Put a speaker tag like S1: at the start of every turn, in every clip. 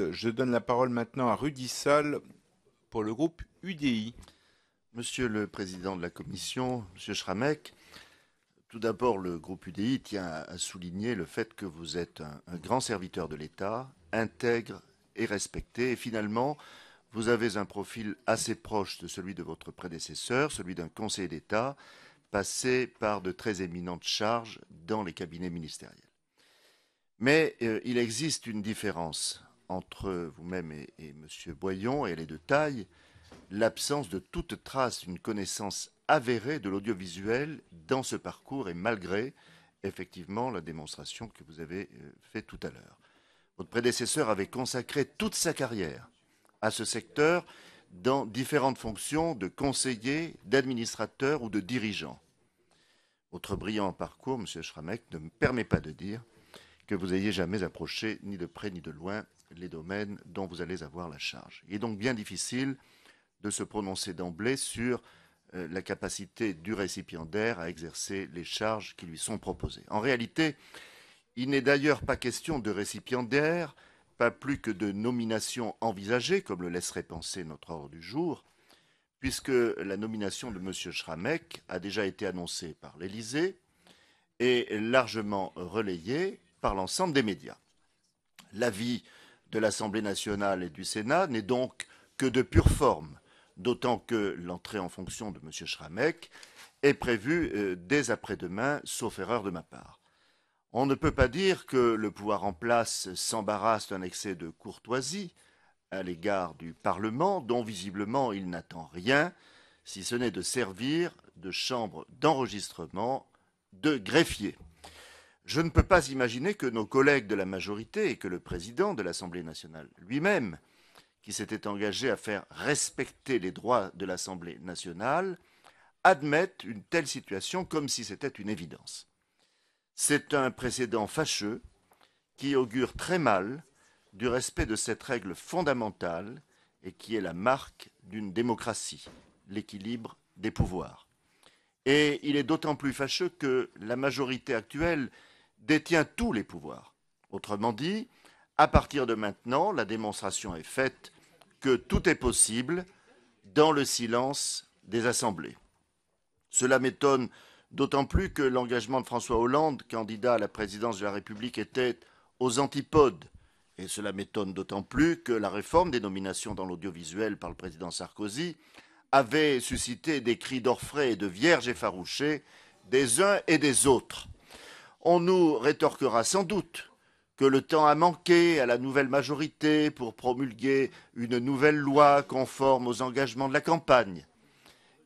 S1: Euh, je donne la parole maintenant à Rudy Sall pour le groupe UDI. Monsieur le Président de la Commission, Monsieur Schramek, tout d'abord, le groupe UDI tient à souligner le fait que vous êtes un, grand serviteur de l'État, intègre et respecté. Et finalement, vous avez un profil assez proche de celui de votre prédécesseur, celui d'un conseiller d'État, passé par de très éminentes charges dans les cabinets ministériels. Mais euh, il existe une différence entre vous-même et, Monsieur M. Boyon, et elle est de taille, l'absence de toute trace d'une connaissance avérée de l'audiovisuel dans ce parcours et malgré effectivement la démonstration que vous avez euh, faite tout à l'heure. Votre prédécesseur avait consacré toute sa carrière à ce secteur dans différentes fonctions de conseiller, d'administrateur ou de dirigeant. Votre brillant parcours, M. Schramek, ne me permet pas de dire que vous ayez jamais approché, ni de près ni de loin, les domaines dont vous allez avoir la charge. Il est donc bien difficile de se prononcer d'emblée sur euh, la capacité du récipiendaire à exercer les charges qui lui sont proposées. En réalité, il n'est d'ailleurs pas question de récipiendaire, pas plus que de nomination envisagée, comme le laisserait penser notre ordre du jour, puisque la nomination de M. Schramek a déjà été annoncée par l'Élysée et largement relayée par l'ensemble des médias. L'avis de l'Assemblée nationale et du Sénat n'est donc que de pure forme, d'autant que l'entrée en fonction de M. Schramek est prévue euh, dès après-demain, sauf erreur de ma part. On ne peut pas dire que le pouvoir en place s'embarrasse d'un excès de courtoisie à l'égard du Parlement, dont visiblement il n'attend rien, si ce n'est de servir de chambre d'enregistrement de greffier. Je ne peux pas imaginer que nos collègues de la majorité et que le président de l'Assemblée nationale lui-même, qui s'était engagé à faire respecter les droits de l'Assemblée nationale, admettent une telle situation comme si c'était une évidence. C'est un précédent fâcheux qui augure très mal du respect de cette règle fondamentale et qui est la marque d'une démocratie, l'équilibre des pouvoirs. Et il est d'autant plus fâcheux que la majorité actuelle détient tous les pouvoirs. Autrement dit, à partir de maintenant, la démonstration est faite que tout est possible dans le silence des assemblées. Cela m'étonne d'autant plus que l'engagement de François Hollande, candidat à la présidence de la République, était aux antipodes. Et cela m'étonne d'autant plus que la réforme des nominations dans l'audiovisuel par le président Sarkozy avait suscité des cris d'orfraie et de vierges effarouchées des uns et des autres. On nous rétorquera sans doute que le temps a manqué à la nouvelle majorité pour promulguer une nouvelle loi conforme aux engagements de la campagne.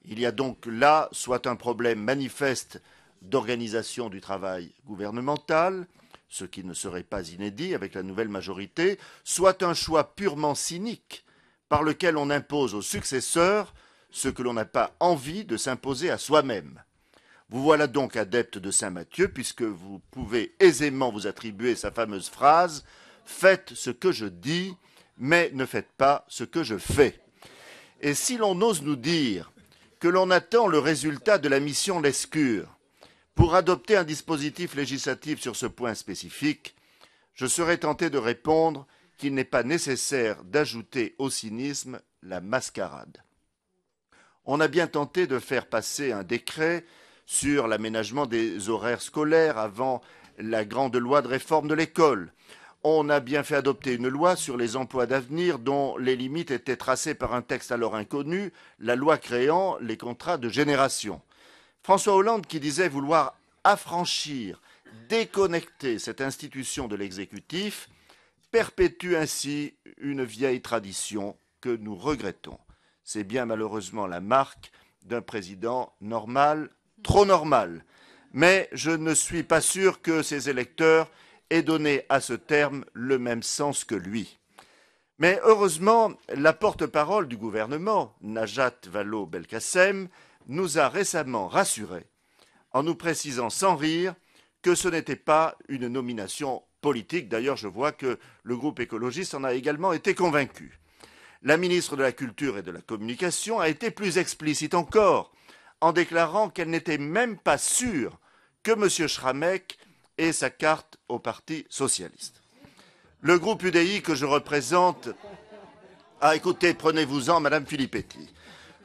S1: Il y a donc là soit un problème manifeste d'organisation du travail gouvernemental, ce qui ne serait pas inédit avec la nouvelle majorité, soit un choix purement cynique par lequel on impose aux successeurs ce que l'on n'a pas envie de s'imposer à soi-même. Vous voilà donc adepte de Saint Matthieu, puisque vous pouvez aisément vous attribuer sa fameuse phrase Faites ce que je dis, mais ne faites pas ce que je fais. Et si l'on ose nous dire que l'on attend le résultat de la mission Lescure pour adopter un dispositif législatif sur ce point spécifique, je serais tenté de répondre qu'il n'est pas nécessaire d'ajouter au cynisme la mascarade. On a bien tenté de faire passer un décret sur l'aménagement des horaires scolaires avant la grande loi de réforme de l'école. On a bien fait adopter une loi sur les emplois d'avenir dont les limites étaient tracées par un texte alors inconnu, la loi créant les contrats de génération. François Hollande qui disait vouloir affranchir, déconnecter cette institution de l'exécutif, perpétue ainsi une vieille tradition que nous regrettons. C'est bien malheureusement la marque d'un président normal trop normal. Mais je ne suis pas sûr que ses électeurs aient donné à ce terme le même sens que lui. Mais heureusement, la porte-parole du gouvernement, Najat valo belkacem nous a récemment rassurés en nous précisant sans rire que ce n'était pas une nomination politique. D'ailleurs, je vois que le groupe écologiste en a également été convaincu. La ministre de la Culture et de la Communication a été plus explicite encore en déclarant qu'elle n'était même pas sûre que M. Schramek ait sa carte au Parti socialiste. Le groupe UDI que je représente. Ah, écoutez, prenez-vous-en, Madame Filippetti.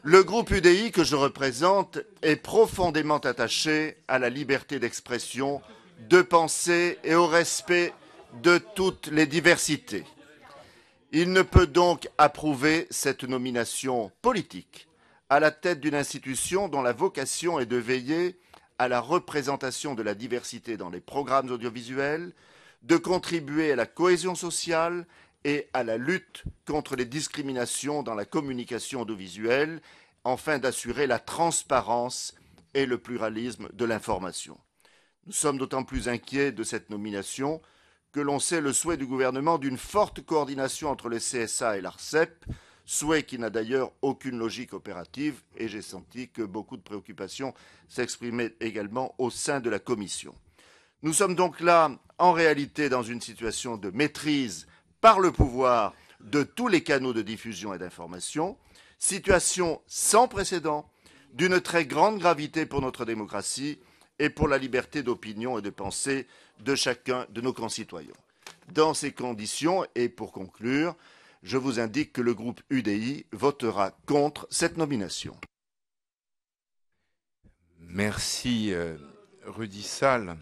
S1: Le groupe UDI que je représente est profondément attaché à la liberté d'expression, de pensée et au respect de toutes les diversités. Il ne peut donc approuver cette nomination politique à la tête d'une institution dont la vocation est de veiller à la représentation de la diversité dans les programmes audiovisuels, de contribuer à la cohésion sociale et à la lutte contre les discriminations dans la communication audiovisuelle, enfin d'assurer la transparence et le pluralisme de l'information. Nous sommes d'autant plus inquiets de cette nomination que l'on sait le souhait du gouvernement d'une forte coordination entre les CSA et l'ARCEP, souhait qui n'a d'ailleurs aucune logique opérative et j'ai senti que beaucoup de préoccupations s'exprimaient également au sein de la Commission. Nous sommes donc là, en réalité, dans une situation de maîtrise par le pouvoir de tous les canaux de diffusion et d'information, situation sans précédent, d'une très grande gravité pour notre démocratie et pour la liberté d'opinion et de pensée de chacun de nos concitoyens. Dans ces conditions, et pour conclure, je vous indique que le groupe UDI votera contre cette nomination. Merci euh, Rudy Sall.